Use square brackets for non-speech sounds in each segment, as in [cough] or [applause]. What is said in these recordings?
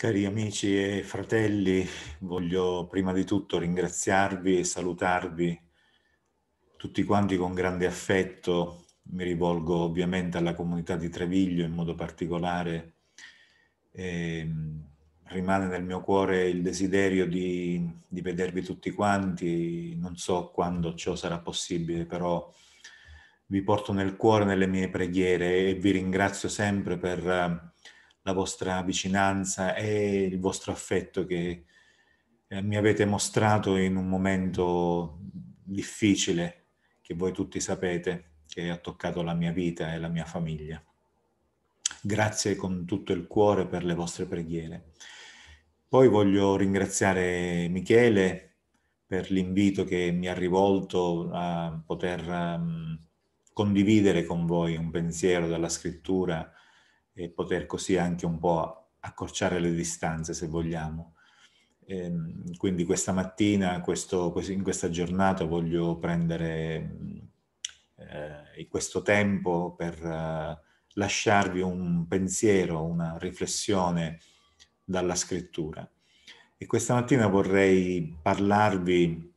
Cari amici e fratelli, voglio prima di tutto ringraziarvi e salutarvi tutti quanti con grande affetto. Mi rivolgo ovviamente alla comunità di Treviglio in modo particolare. E ehm, rimane nel mio cuore il desiderio di, di vedervi tutti quanti. Non so quando ciò sarà possibile, però vi porto nel cuore nelle mie preghiere e vi ringrazio sempre per la vostra vicinanza e il vostro affetto che eh, mi avete mostrato in un momento difficile che voi tutti sapete che ha toccato la mia vita e la mia famiglia. Grazie con tutto il cuore per le vostre preghiere. Poi voglio ringraziare Michele per l'invito che mi ha rivolto a poter mm, condividere con voi un pensiero dalla scrittura e poter così anche un po' accorciare le distanze se vogliamo. E ehm, quindi questa mattina, questo, in questa giornata, voglio prendere eh, questo tempo per eh, lasciarvi un pensiero, una riflessione dalla scrittura. E questa mattina vorrei parlarvi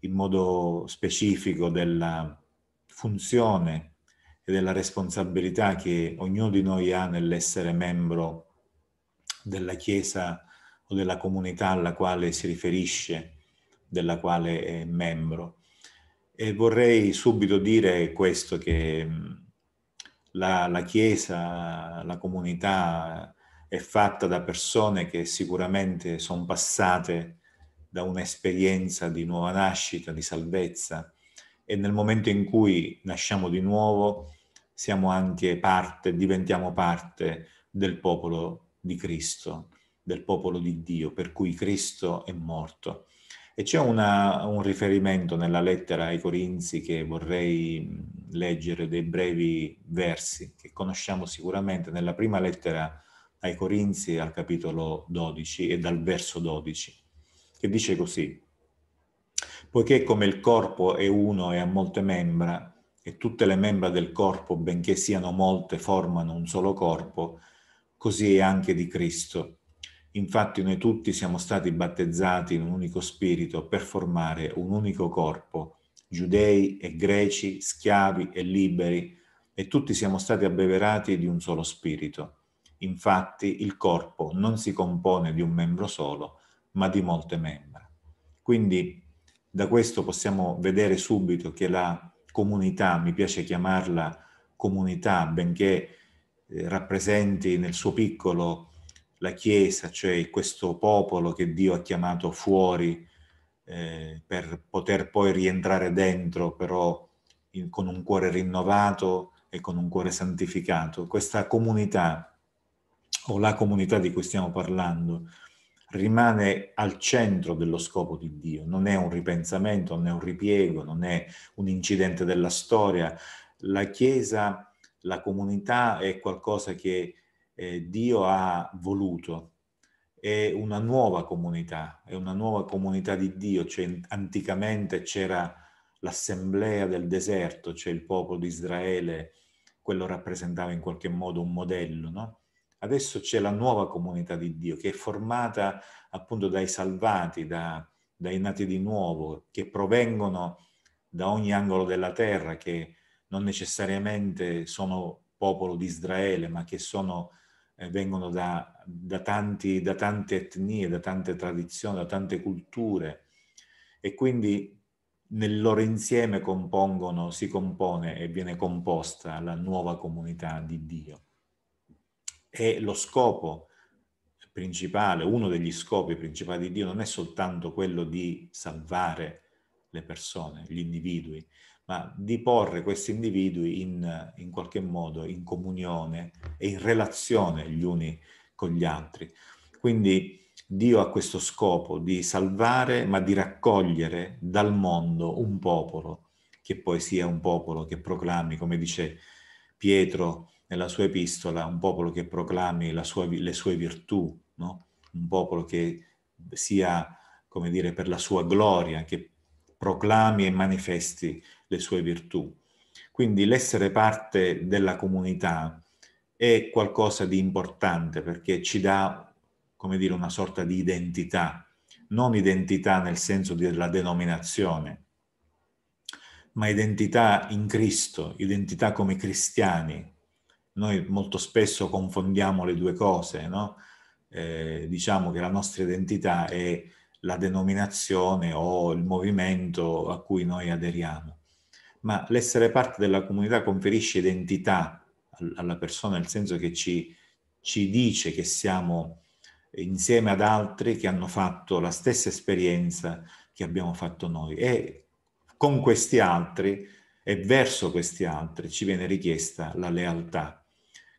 in modo specifico della funzione e della responsabilità che ognuno di noi ha nell'essere membro della Chiesa o della comunità alla quale si riferisce, della quale è membro. E vorrei subito dire questo che mm, la, la Chiesa, la comunità è fatta da persone che sicuramente sono passate da un'esperienza di nuova nascita, di salvezza e nel momento in cui nasciamo di nuovo siamo anche parte, diventiamo parte del popolo di Cristo, del popolo di Dio, per cui Cristo è morto. E c'è una, un riferimento nella lettera ai Corinzi che vorrei leggere dei brevi versi che conosciamo sicuramente nella prima lettera ai Corinzi al capitolo 12 e dal verso 12, che dice così, poiché come il corpo è uno e ha molte membra, e tutte le membra del corpo, benché siano molte, formano un solo corpo, così è anche di Cristo. Infatti noi tutti siamo stati battezzati in un unico spirito per formare un unico corpo, giudei e greci, schiavi e liberi, e tutti siamo stati abbeverati di un solo spirito. Infatti il corpo non si compone di un membro solo, ma di molte membra. Quindi da questo possiamo vedere subito che la comunità, mi piace chiamarla comunità, benché eh, rappresenti nel suo piccolo la Chiesa, cioè questo popolo che Dio ha chiamato fuori eh, per poter poi rientrare dentro, però in, con un cuore rinnovato e con un cuore santificato. Questa comunità o la comunità di cui stiamo parlando, rimane al centro dello scopo di Dio, non è un ripensamento, non è un ripiego, non è un incidente della storia. La Chiesa, la comunità è qualcosa che eh, Dio ha voluto, è una nuova comunità, è una nuova comunità di Dio, cioè, anticamente c'era l'assemblea del deserto, c'è cioè il popolo di Israele, quello rappresentava in qualche modo un modello, no? Adesso c'è la nuova comunità di Dio che è formata appunto dai salvati, da, dai nati di nuovo, che provengono da ogni angolo della terra, che non necessariamente sono popolo di Israele, ma che sono, eh, vengono da, da, tanti, da tante etnie, da tante tradizioni, da tante culture e quindi nel loro insieme compongono, si compone e viene composta la nuova comunità di Dio. E lo scopo principale, uno degli scopi principali di Dio non è soltanto quello di salvare le persone, gli individui, ma di porre questi individui in, in qualche modo in comunione e in relazione gli uni con gli altri. Quindi Dio ha questo scopo di salvare, ma di raccogliere dal mondo un popolo che poi sia un popolo che proclami, come dice Pietro, nella sua epistola, un popolo che proclami sua, le sue virtù, no? un popolo che sia, come dire, per la sua gloria, che proclami e manifesti le sue virtù. Quindi l'essere parte della comunità è qualcosa di importante perché ci dà, come dire, una sorta di identità, non identità nel senso della denominazione, ma identità in Cristo, identità come cristiani, noi molto spesso confondiamo le due cose, no? eh, diciamo che la nostra identità è la denominazione o il movimento a cui noi aderiamo, ma l'essere parte della comunità conferisce identità alla persona, nel senso che ci, ci dice che siamo insieme ad altri che hanno fatto la stessa esperienza che abbiamo fatto noi e con questi altri e verso questi altri ci viene richiesta la lealtà.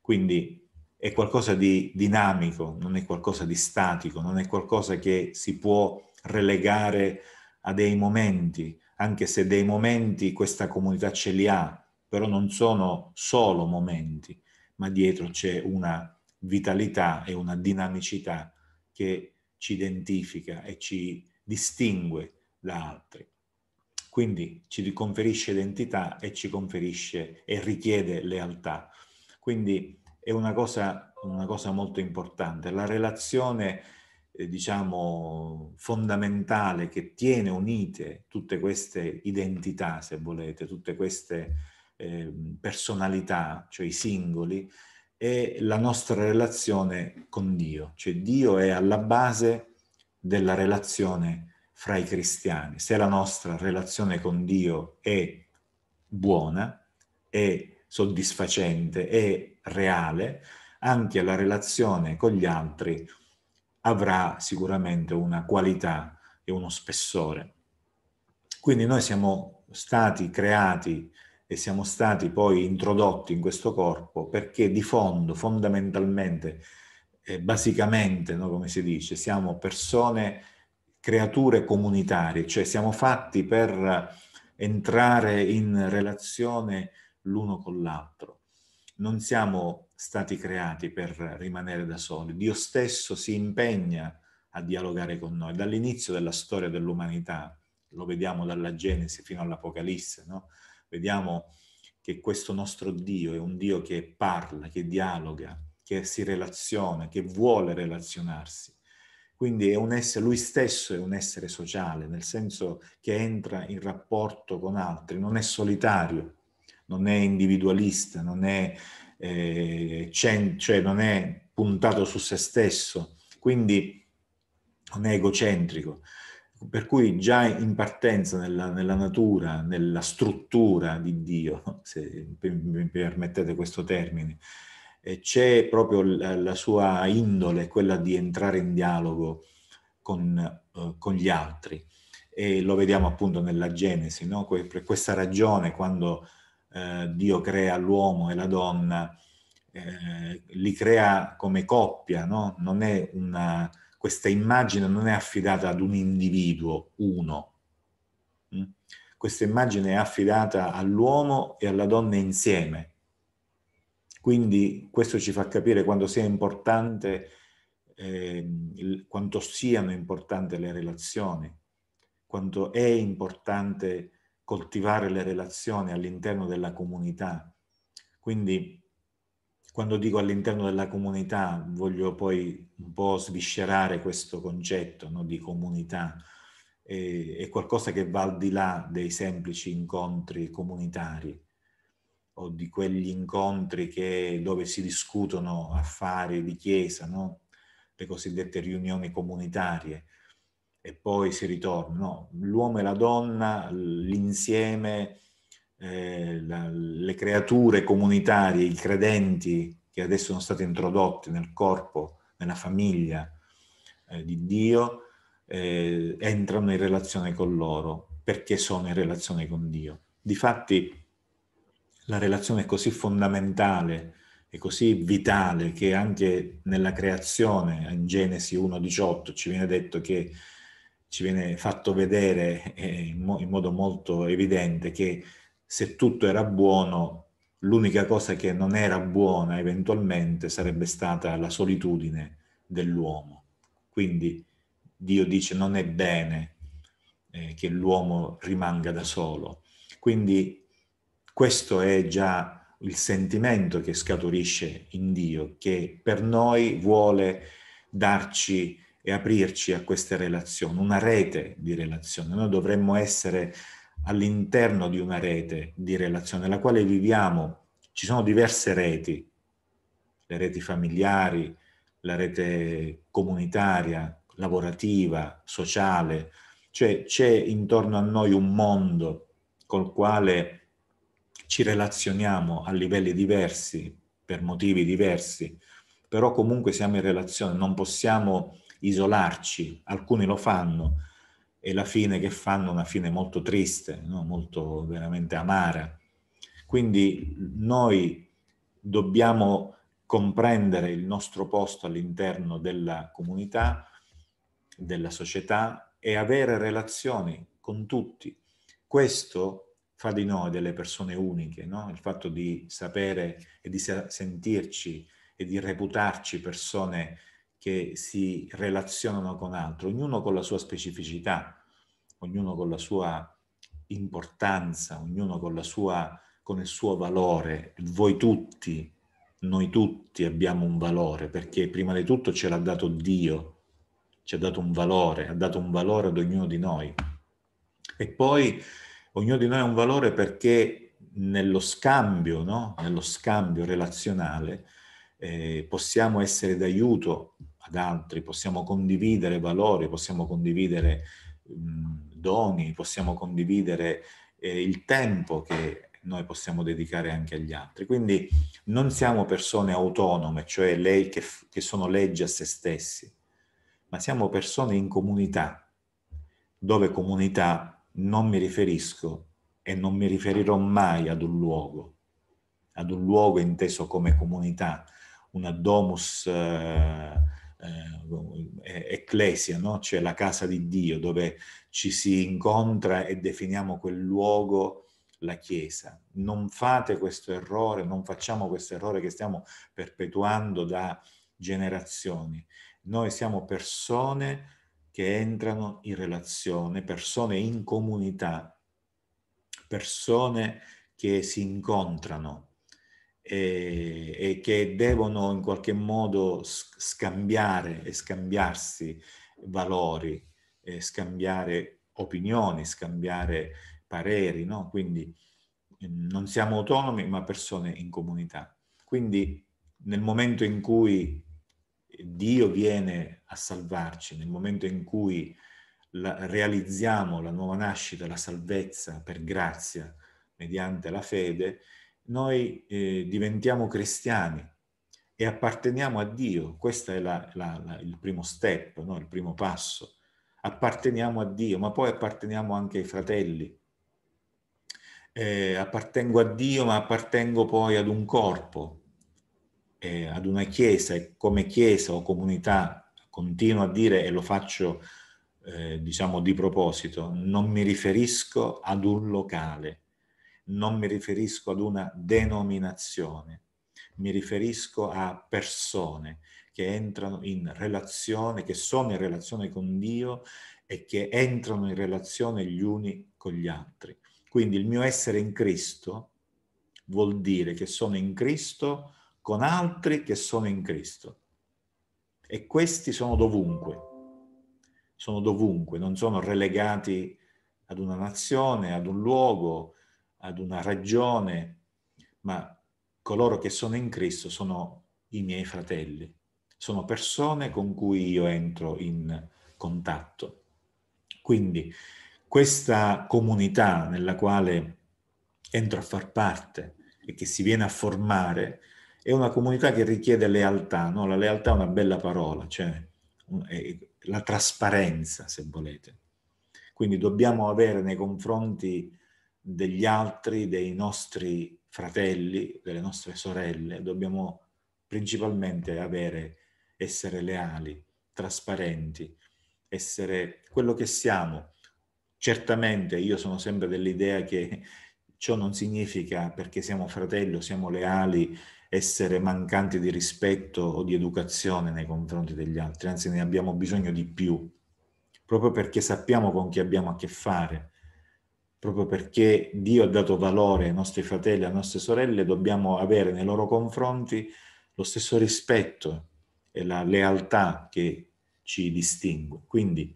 Quindi è qualcosa di dinamico, non è qualcosa di statico, non è qualcosa che si può relegare a dei momenti, anche se dei momenti questa comunità ce li ha, però non sono solo momenti, ma dietro c'è una vitalità e una dinamicità che ci identifica e ci distingue da altri. Quindi ci conferisce identità e ci conferisce e richiede lealtà. Quindi è una cosa, una cosa molto importante. La relazione, eh, diciamo, fondamentale che tiene unite tutte queste identità, se volete, tutte queste eh, personalità, cioè i singoli, è la nostra relazione con Dio, cioè Dio è alla base della relazione fra i cristiani. Se la nostra relazione con Dio è buona, è soddisfacente e reale, anche la relazione con gli altri avrà sicuramente una qualità e uno spessore. Quindi noi siamo stati creati e siamo stati poi introdotti in questo corpo perché di fondo, fondamentalmente, eh, basicamente, no, come si dice, siamo persone, creature comunitarie, cioè siamo fatti per entrare in relazione l'uno con l'altro. Non siamo stati creati per rimanere da soli. Dio stesso si impegna a dialogare con noi. Dall'inizio della storia dell'umanità, lo vediamo dalla Genesi fino all'Apocalisse, no? vediamo che questo nostro Dio è un Dio che parla, che dialoga, che si relaziona, che vuole relazionarsi. Quindi essere, lui stesso è un essere sociale, nel senso che entra in rapporto con altri, non è solitario non è individualista, non è, eh, cioè non è puntato su se stesso, quindi non è egocentrico. Per cui già in partenza nella, nella natura, nella struttura di Dio, se mi permettete questo termine, eh, c'è proprio la, la sua indole, quella di entrare in dialogo con, eh, con gli altri. E lo vediamo appunto nella Genesi, no? questa ragione quando eh, Dio crea l'uomo e la donna, eh, li crea come coppia, no? una, questa immagine non è affidata ad un individuo, uno. Mm? Questa immagine è affidata all'uomo e alla donna insieme. Quindi questo ci fa capire quanto sia importante, eh, quanto siano importanti le relazioni, quanto è importante coltivare le relazioni all'interno della comunità. Quindi quando dico all'interno della comunità voglio poi un po' sviscerare questo concetto no, di comunità. E, è qualcosa che va al di là dei semplici incontri comunitari o di quegli incontri che, dove si discutono affari di chiesa, no? le cosiddette riunioni comunitarie e poi si ritorna, no? L'uomo e la donna, l'insieme, eh, la, le creature comunitarie, i credenti che adesso sono stati introdotti nel corpo, nella famiglia eh, di Dio, eh, entrano in relazione con loro perché sono in relazione con Dio. Difatti la relazione è così fondamentale, e così vitale che anche nella creazione, in Genesi 1.18, ci viene detto che ci viene fatto vedere eh, in, modo molto evidente che se tutto era buono, l'unica cosa che non era buona eventualmente sarebbe stata la solitudine dell'uomo. Quindi Dio dice non è bene eh, che l'uomo rimanga da solo. Quindi questo è già il sentimento che scaturisce in Dio, che per noi vuole darci e aprirci a queste relazioni, una rete di relazioni. Noi dovremmo essere all'interno di una rete di relazioni, nella quale viviamo. Ci sono diverse reti, le reti familiari, la rete comunitaria, lavorativa, sociale, cioè c'è intorno a noi un mondo col quale ci relazioniamo a livelli diversi, per motivi diversi, però comunque siamo in relazione, non possiamo isolarci, alcuni lo fanno e la fine che fanno è una fine molto triste, no? molto veramente amara. Quindi noi dobbiamo comprendere il nostro posto all'interno della comunità, della società e avere relazioni con tutti. Questo fa di noi delle persone uniche, no? il fatto di sapere e di sentirci e di reputarci persone che si relazionano con altro, ognuno con la sua specificità, ognuno con la sua importanza, ognuno con, sua, con il suo valore. Voi tutti, noi tutti abbiamo un valore, perché prima di tutto ce l'ha dato Dio, ci ha dato un valore, ha dato un valore ad ognuno di noi. E poi ognuno di noi ha un valore perché nello scambio, no? nello scambio relazionale, eh, possiamo essere d'aiuto ad altri, possiamo condividere valori, possiamo condividere mh, doni, possiamo condividere eh, il tempo che noi possiamo dedicare anche agli altri. Quindi non siamo persone autonome, cioè lei che, che sono leggi a se stessi, ma siamo persone in comunità, dove comunità non mi riferisco e non mi riferirò mai ad un luogo, ad un luogo inteso come comunità, una domus eh, eh, eh, ecclesia, no? cioè la casa di Dio dove ci si incontra e definiamo quel luogo la Chiesa. Non fate questo errore, non facciamo questo errore che stiamo perpetuando da generazioni. Noi siamo persone che entrano in relazione, persone in comunità, persone che si incontrano e, e che devono in qualche modo scambiare e scambiarsi valori, eh, scambiare opinioni, scambiare pareri, no? Quindi ehm, non siamo autonomi ma persone in comunità. Quindi nel momento in cui Dio viene a salvarci, nel momento in cui la, realizziamo la nuova nascita, la salvezza per grazia mediante la fede, noi eh, diventiamo cristiani e apparteniamo a Dio. Questo è la, la, la, il primo step, no? il primo passo. Apparteniamo a Dio, ma poi apparteniamo anche ai fratelli. Eh, appartengo a Dio, ma appartengo poi ad un corpo, eh, ad una chiesa, e come chiesa o comunità, continuo a dire e lo faccio eh, diciamo di proposito, non mi riferisco ad un locale, non mi riferisco ad una denominazione, mi riferisco a persone che entrano in relazione, che sono in relazione con Dio e che entrano in relazione gli uni con gli altri. Quindi il mio essere in Cristo vuol dire che sono in Cristo con altri che sono in Cristo. E questi sono dovunque, sono dovunque, non sono relegati ad una nazione, ad un luogo, ad una ragione, ma coloro che sono in Cristo sono i miei fratelli, sono persone con cui io entro in contatto. Quindi questa comunità nella quale entro a far parte e che si viene a formare è una comunità che richiede lealtà, no? la lealtà è una bella parola, cioè la trasparenza se volete. Quindi dobbiamo avere nei confronti degli altri, dei nostri fratelli, delle nostre sorelle, dobbiamo principalmente avere, essere leali, trasparenti, essere quello che siamo. Certamente io sono sempre dell'idea che ciò non significa perché siamo fratelli o siamo leali essere mancanti di rispetto o di educazione nei confronti degli altri, anzi ne abbiamo bisogno di più, proprio perché sappiamo con chi abbiamo a che fare, proprio perché Dio ha dato valore ai nostri fratelli e alle nostre sorelle, dobbiamo avere nei loro confronti lo stesso rispetto e la lealtà che ci distingue. Quindi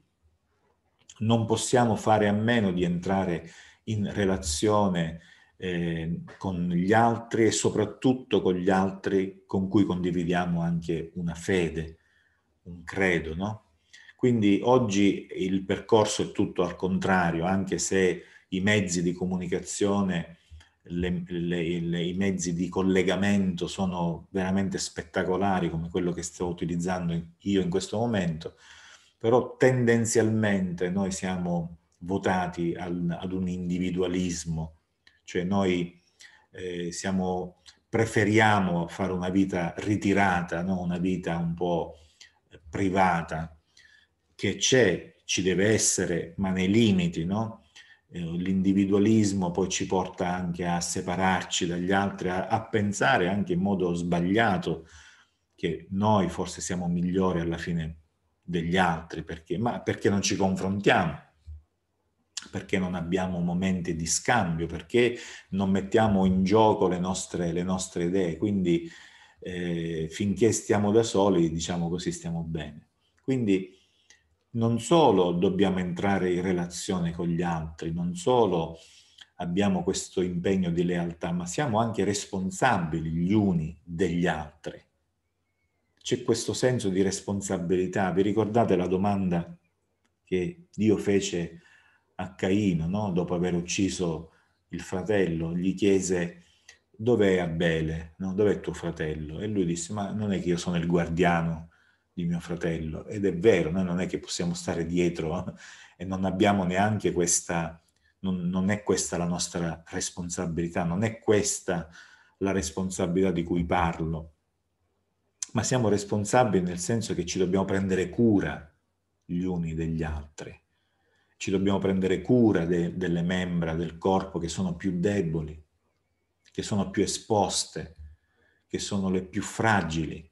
non possiamo fare a meno di entrare in relazione eh, con gli altri e soprattutto con gli altri con cui condividiamo anche una fede, un credo, no? Quindi oggi il percorso è tutto al contrario, anche se i mezzi di comunicazione, le, le, le, i mezzi di collegamento sono veramente spettacolari come quello che sto utilizzando io in questo momento, però tendenzialmente noi siamo votati al, ad un individualismo, cioè noi eh, siamo, preferiamo fare una vita ritirata, no? una vita un po' eh, privata, che c'è, ci deve essere, ma nei limiti, no? Eh, l'individualismo poi ci porta anche a separarci dagli altri, a, a, pensare anche in modo sbagliato che noi forse siamo migliori alla fine degli altri, perché, ma perché non ci confrontiamo, perché non abbiamo momenti di scambio, perché non mettiamo in gioco le nostre, le nostre idee. Quindi eh, finché stiamo da soli, diciamo così, stiamo bene. Quindi non solo dobbiamo entrare in relazione con gli altri, non solo abbiamo questo impegno di lealtà, ma siamo anche responsabili gli uni degli altri. C'è questo senso di responsabilità. Vi ricordate la domanda che Dio fece a Caino, no? dopo aver ucciso il fratello? Gli chiese dov'è Abele, no? dov'è tuo fratello? E lui disse, ma non è che io sono il guardiano di mio fratello. Ed è vero, noi non è che possiamo stare dietro eh, e non abbiamo neanche questa, non, non è questa la nostra responsabilità, non è questa la responsabilità di cui parlo, ma siamo responsabili nel senso che ci dobbiamo prendere cura gli uni degli altri, ci dobbiamo prendere cura de, delle membra del corpo che sono più deboli, che sono più esposte, che sono le più fragili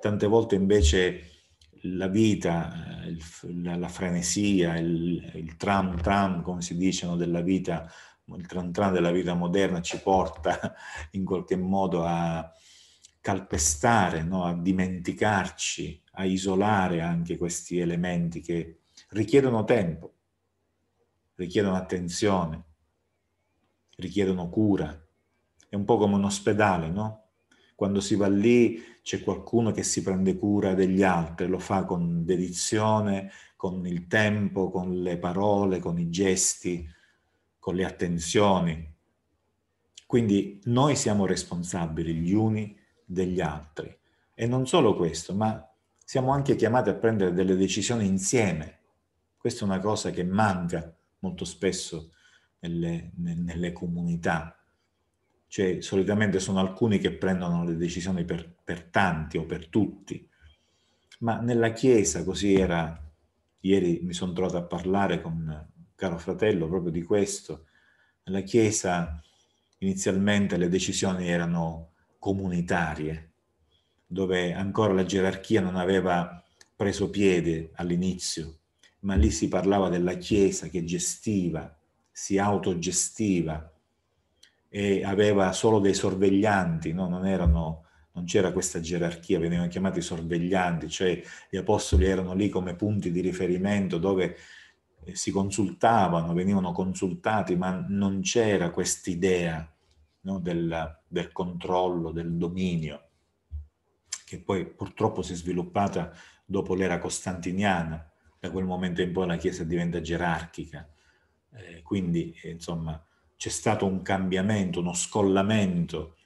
Tante volte invece la vita, eh, la, frenesia, il, il tram tram, come si dice, no, della vita, il tram tram della vita moderna ci porta [laughs] in qualche modo a calpestare, no, a dimenticarci, a isolare anche questi elementi che richiedono tempo, richiedono attenzione, richiedono cura. È un po' come un ospedale, no? Quando si va lì c'è qualcuno che si prende cura degli altri, lo fa con dedizione, con il tempo, con le parole, con i gesti, con le attenzioni. Quindi noi siamo responsabili gli uni degli altri. E non solo questo, ma siamo anche chiamati a prendere delle decisioni insieme. Questa è una cosa che manca molto spesso nelle, nelle comunità cioè solitamente sono alcuni che prendono le decisioni per, per tanti o per tutti, ma nella Chiesa così era, ieri mi sono trovato a parlare con un caro fratello proprio di questo, nella Chiesa inizialmente le decisioni erano comunitarie, dove ancora la gerarchia non aveva preso piede all'inizio, ma lì si parlava della Chiesa che gestiva, si autogestiva, e aveva solo dei sorveglianti, no? non, erano, non, c'era questa gerarchia, venivano chiamati sorveglianti, cioè gli apostoli erano lì come punti di riferimento dove eh, si consultavano, venivano consultati, ma non c'era quest'idea no? del, del controllo, del dominio, che poi purtroppo si è sviluppata dopo l'era costantiniana, da quel momento in poi la Chiesa diventa gerarchica. Eh, quindi, eh, insomma, c'è stato un cambiamento, uno scollamento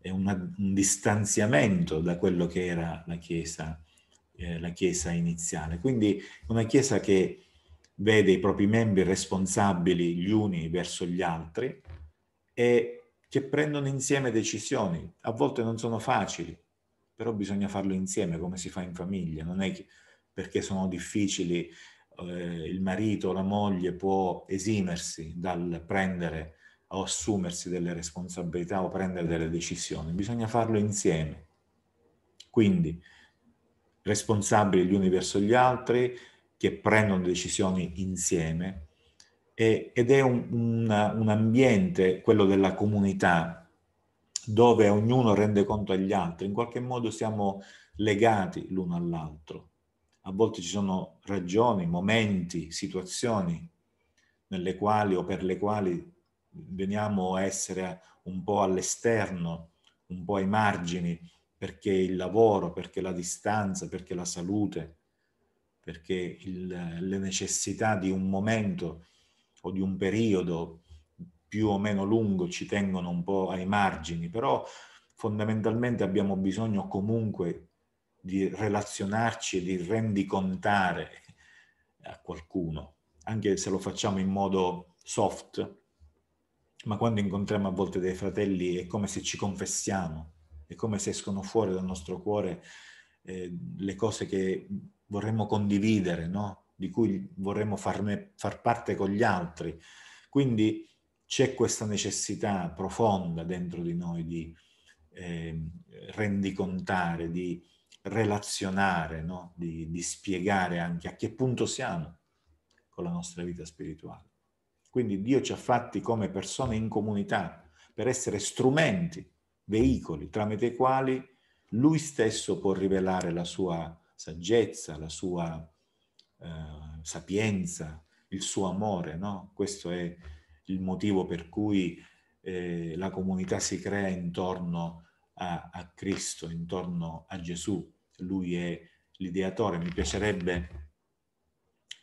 e una, un distanziamento da quello che era la Chiesa, eh, la chiesa iniziale. Quindi una Chiesa che vede i propri membri responsabili gli uni verso gli altri e che prendono insieme decisioni. A volte non sono facili, però bisogna farlo insieme come si fa in famiglia. Non è che perché sono difficili eh, il marito o la moglie può esimersi dal prendere o assumersi delle responsabilità o prendere delle decisioni, bisogna farlo insieme. Quindi responsabili gli uni verso gli altri, che prendono decisioni insieme e, ed è un, un, un ambiente, quello della comunità, dove ognuno rende conto agli altri, in qualche modo siamo legati l'uno all'altro a volte ci sono ragioni, momenti, situazioni nelle quali o per le quali veniamo a essere un po' all'esterno, un po' ai margini, perché il lavoro, perché la distanza, perché la salute, perché il, le necessità di un momento o di un periodo più o meno lungo ci tengono un po' ai margini, però fondamentalmente abbiamo bisogno comunque di relazionarci e di rendicontare a qualcuno, anche se lo facciamo in modo soft, ma quando incontriamo a volte dei fratelli è come se ci confessiamo, è come se escono fuori dal nostro cuore eh, le cose che vorremmo condividere, no? di cui vorremmo farne, far parte con gli altri. Quindi c'è questa necessità profonda dentro di noi di eh, rendicontare, di relazionare, no? di, di spiegare anche a che punto siamo con la nostra vita spirituale. Quindi Dio ci ha fatti come persone in comunità per essere strumenti, veicoli tramite i quali Lui stesso può rivelare la sua saggezza, la sua eh, sapienza, il suo amore. No? Questo è il motivo per cui eh, la comunità si crea intorno a a, a Cristo, intorno a Gesù. Lui è l'ideatore. Mi piacerebbe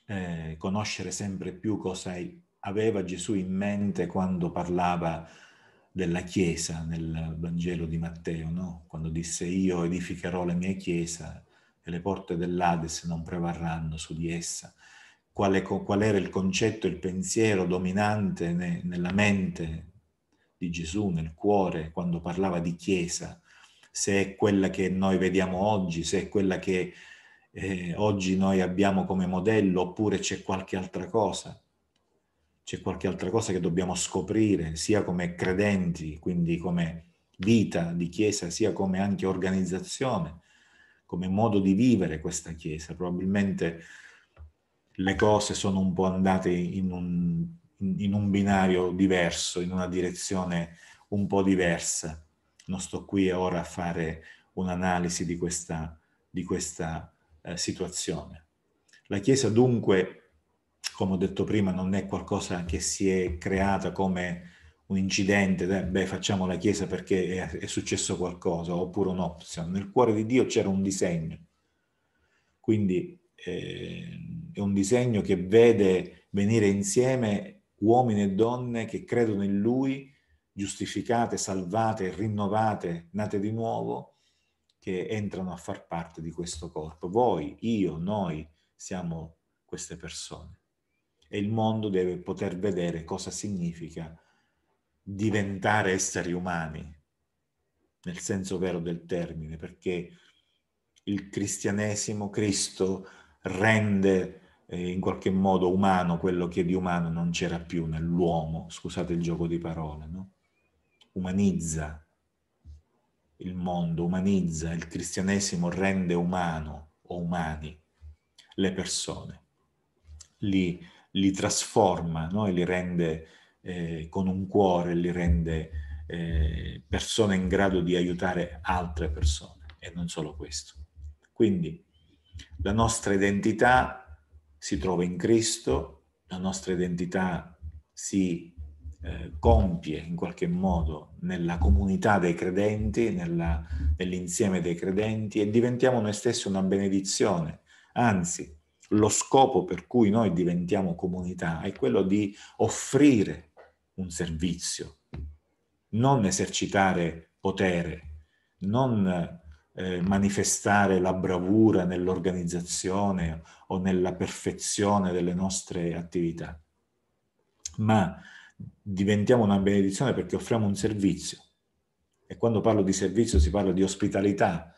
eh, conoscere sempre più cosa aveva Gesù in mente quando parlava della Chiesa nel Vangelo di Matteo, no? quando disse io edificherò la mia Chiesa e le porte dell'Ades non prevarranno su di essa. Quale, qual era il concetto, il pensiero dominante ne, nella mente di Gesù nel cuore quando parlava di Chiesa, se è quella che noi vediamo oggi, se è quella che eh, oggi noi abbiamo come modello, oppure c'è qualche altra cosa. C'è qualche altra cosa che dobbiamo scoprire, sia come credenti, quindi come vita di Chiesa, sia come anche organizzazione, come modo di vivere questa Chiesa. Probabilmente le cose sono un po' andate in un in, un binario diverso, in una direzione un po' diversa. Non sto qui ora a fare un'analisi di questa, di questa eh, situazione. La Chiesa dunque, come ho detto prima, non è qualcosa che si è creata come un incidente, eh, beh facciamo la Chiesa perché è, è successo qualcosa, oppure un'opzione. Nel cuore di Dio c'era un disegno. Quindi eh, è un disegno che vede venire insieme uomini e donne che credono in Lui, giustificate, salvate, rinnovate, nate di nuovo, che entrano a far parte di questo corpo. Voi, io, noi siamo queste persone. E il mondo deve poter vedere cosa significa diventare esseri umani, nel senso vero del termine, perché il cristianesimo, Cristo, rende eh, in qualche modo umano quello che di umano non c'era più nell'uomo, scusate il gioco di parole, no? umanizza il mondo, umanizza, il cristianesimo rende umano o umani le persone, li, li trasforma no? e li rende eh, con un cuore, li rende eh, persone in grado di aiutare altre persone e non solo questo. Quindi la nostra identità si trova in Cristo, la nostra identità si eh, compie in qualche modo nella comunità dei credenti, nella, nell'insieme dei credenti e diventiamo noi stessi una benedizione. Anzi, lo scopo per cui noi diventiamo comunità è quello di offrire un servizio, non esercitare potere, non eh, manifestare la bravura nell'organizzazione o nella perfezione delle nostre attività, ma diventiamo una benedizione perché offriamo un servizio. E quando parlo di servizio si parla di ospitalità,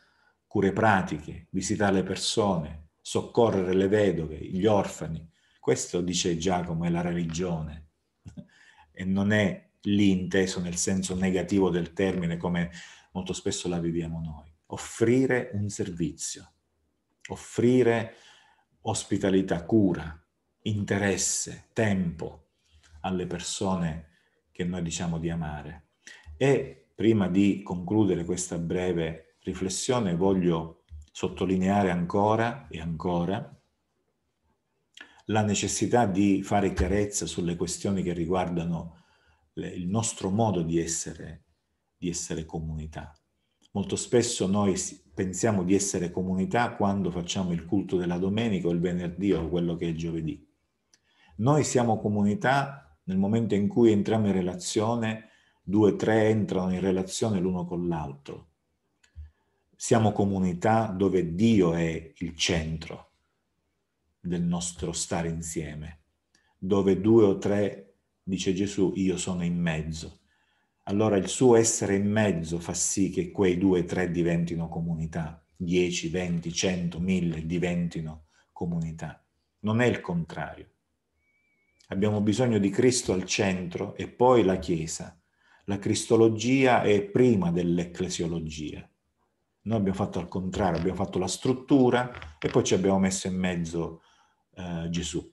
cure pratiche, visitare le persone, soccorrere le vedove, gli orfani. Questo, dice Giacomo, è la religione e non è l'inteso nel senso negativo del termine come molto spesso la viviamo noi offrire un servizio, offrire ospitalità, cura, interesse, tempo alle persone che noi diciamo di amare. E prima di concludere questa breve riflessione voglio sottolineare ancora e ancora la necessità di fare chiarezza sulle questioni che riguardano il nostro modo di essere, di essere comunità, Molto spesso noi pensiamo di essere comunità quando facciamo il culto della domenica o il venerdì o quello che è giovedì. Noi siamo comunità nel momento in cui entriamo in relazione, due, o tre entrano in relazione l'uno con l'altro. Siamo comunità dove Dio è il centro del nostro stare insieme, dove due o tre, dice Gesù, io sono in mezzo allora il suo essere in mezzo fa sì che quei due, tre diventino comunità, dieci, venti, cento, mille diventino comunità. Non è il contrario. Abbiamo bisogno di Cristo al centro e poi la Chiesa. La cristologia è prima dell'ecclesiologia. Noi abbiamo fatto al contrario, abbiamo fatto la struttura e poi ci abbiamo messo in mezzo eh, Gesù.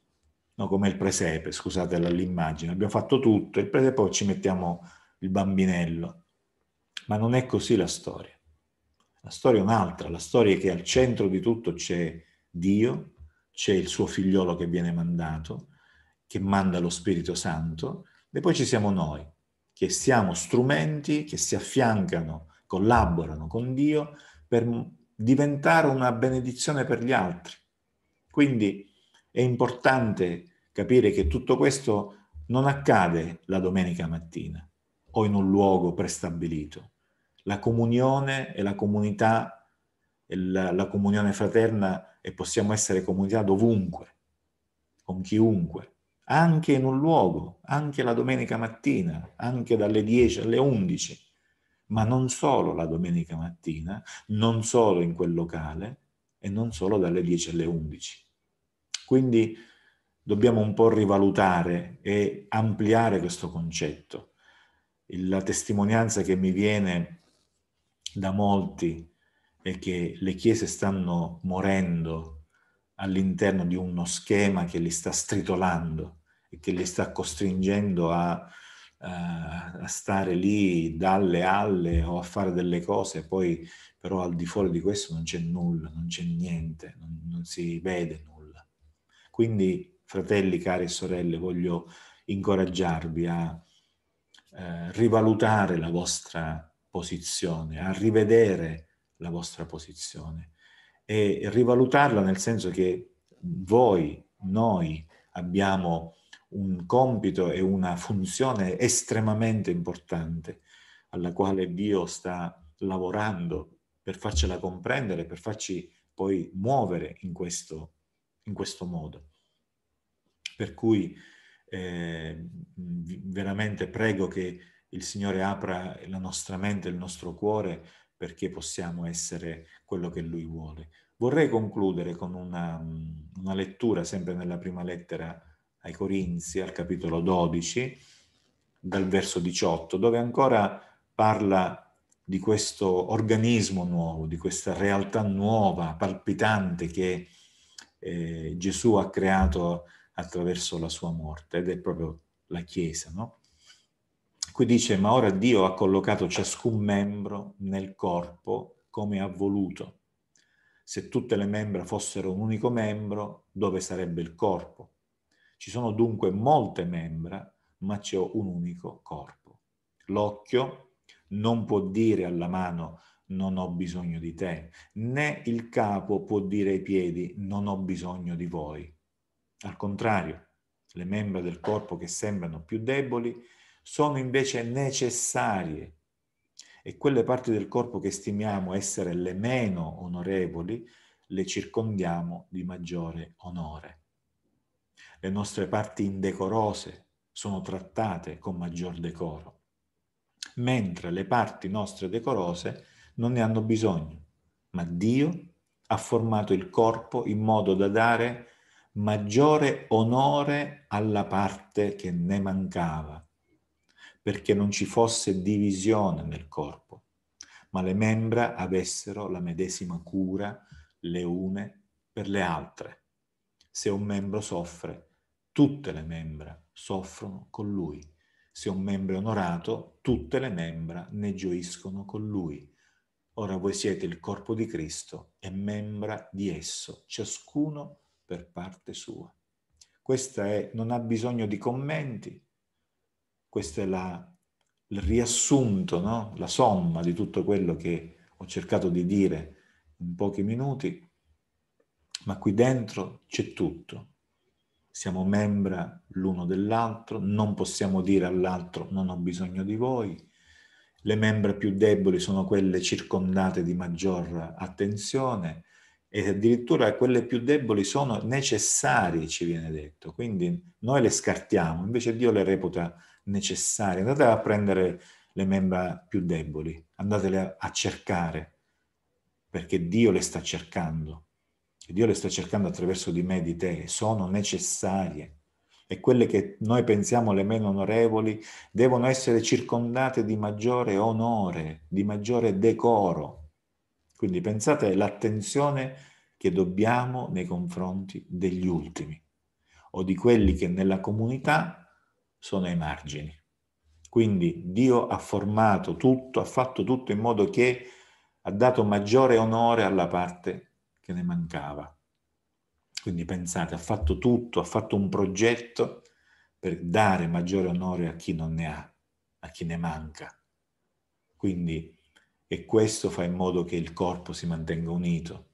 No, come il presepe, scusate l'immagine, abbiamo fatto tutto, il presepe poi ci mettiamo il bambinello. Ma non è così la storia. La storia è un'altra, la storia è che al centro di tutto c'è Dio, c'è il suo figliolo che viene mandato, che manda lo Spirito Santo, e poi ci siamo noi, che siamo strumenti che si affiancano, collaborano con Dio per diventare una benedizione per gli altri. Quindi è importante capire che tutto questo non accade la domenica mattina, o in un luogo prestabilito. La comunione e la comunità, la, la comunione fraterna e possiamo essere comunità dovunque, con chiunque, anche in un luogo, anche la domenica mattina, anche dalle 10 alle 11, ma non solo la domenica mattina, non solo in quel locale e non solo dalle 10 alle 11. Quindi dobbiamo un po' rivalutare e ampliare questo concetto la testimonianza che mi viene da molti è che le chiese stanno morendo all'interno di uno schema che li sta stritolando e che li sta costringendo a, a stare lì dalle alle o a fare delle cose, poi però al di fuori di questo non c'è nulla, non c'è niente, non, non si vede nulla. Quindi, fratelli, cari e sorelle, voglio incoraggiarvi a eh, rivalutare la vostra posizione, a rivedere la vostra posizione e rivalutarla nel senso che voi, noi abbiamo un compito e una funzione estremamente importante alla quale Dio sta lavorando per farcela comprendere, per farci poi muovere in questo, in questo modo. Per cui eh, veramente prego che il Signore apra la nostra mente, il nostro cuore, perché possiamo essere quello che Lui vuole. Vorrei concludere con una, una lettura, sempre nella prima lettera ai Corinzi, al capitolo 12, dal verso 18, dove ancora parla di questo organismo nuovo, di questa realtà nuova, palpitante che eh, Gesù ha creato attraverso la sua morte ed è proprio la Chiesa, no? Qui dice, ma ora Dio ha collocato ciascun membro nel corpo come ha voluto. Se tutte le membra fossero un unico membro, dove sarebbe il corpo? Ci sono dunque molte membra, ma c'è un unico corpo. L'occhio non può dire alla mano non ho bisogno di te, né il capo può dire ai piedi non ho bisogno di voi. Al contrario, le membra del corpo che sembrano più deboli sono invece necessarie e quelle parti del corpo che stimiamo essere le meno onorevoli le circondiamo di maggiore onore. Le nostre parti indecorose sono trattate con maggior decoro, mentre le parti nostre decorose non ne hanno bisogno, ma Dio ha formato il corpo in modo da dare maggiore onore alla parte che ne mancava, perché non ci fosse divisione nel corpo, ma le membra avessero la medesima cura le une per le altre. Se un membro soffre, tutte le membra soffrono con lui. Se un membro è onorato, tutte le membra ne gioiscono con lui. Ora voi siete il corpo di Cristo e membra di esso, ciascuno per parte sua. Questa è, non ha bisogno di commenti, questo è la, il riassunto, no? la somma di tutto quello che ho cercato di dire in pochi minuti, ma qui dentro c'è tutto. Siamo membra l'uno dell'altro, non possiamo dire all'altro non ho bisogno di voi. Le membra più deboli sono quelle circondate di maggior attenzione, e addirittura quelle più deboli sono necessarie, ci viene detto. Quindi noi le scartiamo, invece Dio le reputa necessarie. Andate a prendere le membra più deboli, andatele a cercare, perché Dio le sta cercando. E Dio le sta cercando attraverso di me di te, sono necessarie. E quelle che noi pensiamo le meno onorevoli devono essere circondate di maggiore onore, di maggiore decoro quindi pensate all'attenzione che dobbiamo nei confronti degli ultimi o di quelli che nella comunità sono ai margini. Quindi Dio ha formato tutto, ha fatto tutto in modo che ha dato maggiore onore alla parte che ne mancava. Quindi pensate, ha fatto tutto, ha fatto un progetto per dare maggiore onore a chi non ne ha, a chi ne manca. Quindi e questo fa in modo che il corpo si mantenga unito,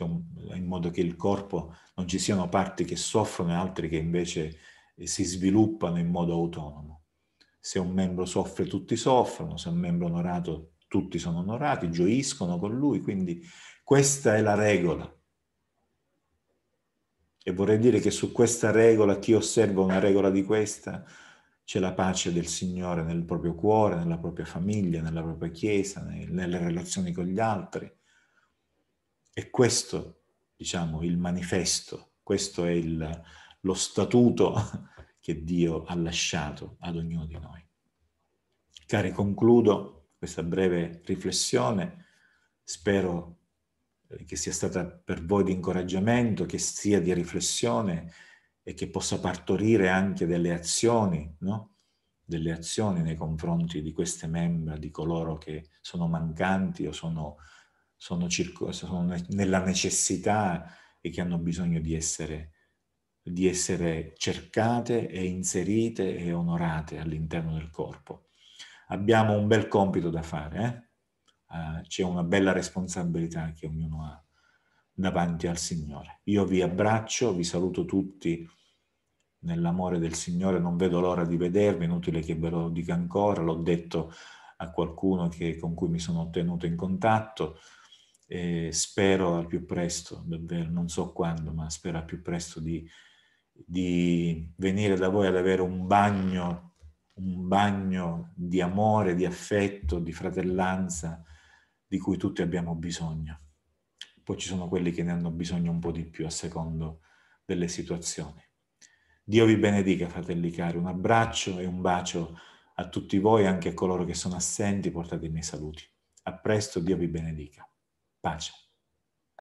in modo che il corpo non ci siano parti che soffrono e altre che invece eh, si sviluppano in modo autonomo. Se un membro soffre tutti soffrono, se un membro onorato tutti sono onorati, gioiscono con lui, quindi questa è la regola. E vorrei dire che su questa regola, chi osserva una regola di questa, c'è la pace del Signore nel proprio cuore, nella propria famiglia, nella propria chiesa, nelle relazioni con gli altri. E questo, diciamo, il manifesto, questo è il, lo statuto [laughs] che Dio ha lasciato ad ognuno di noi. Cari, concludo questa breve riflessione, spero eh, che sia stata per voi di incoraggiamento, che sia di riflessione, e che possa partorire anche delle azioni, no? delle azioni nei confronti di queste membra, di coloro che sono mancanti o sono, sono, circo, sono nella necessità e che hanno bisogno di essere, di essere cercate e inserite e onorate all'interno del corpo. Abbiamo un bel compito da fare, eh? uh, c'è una bella responsabilità che ognuno ha davanti al Signore. Io vi abbraccio, vi saluto tutti nell'amore del Signore, non vedo l'ora di vedervi, inutile che ve lo dica ancora, l'ho detto a qualcuno che, con cui mi sono tenuto in contatto e spero al più presto, davvero, non so quando, ma spero al più presto di, di venire da voi ad avere un bagno, un bagno di amore, di affetto, di fratellanza di cui tutti abbiamo bisogno. Poi ci sono quelli che ne hanno bisogno un po' di più a secondo delle situazioni. Dio vi benedica, fratelli cari. Un abbraccio e un bacio a tutti voi, anche a coloro che sono assenti. Portate i miei saluti. A presto, Dio vi benedica. Pace.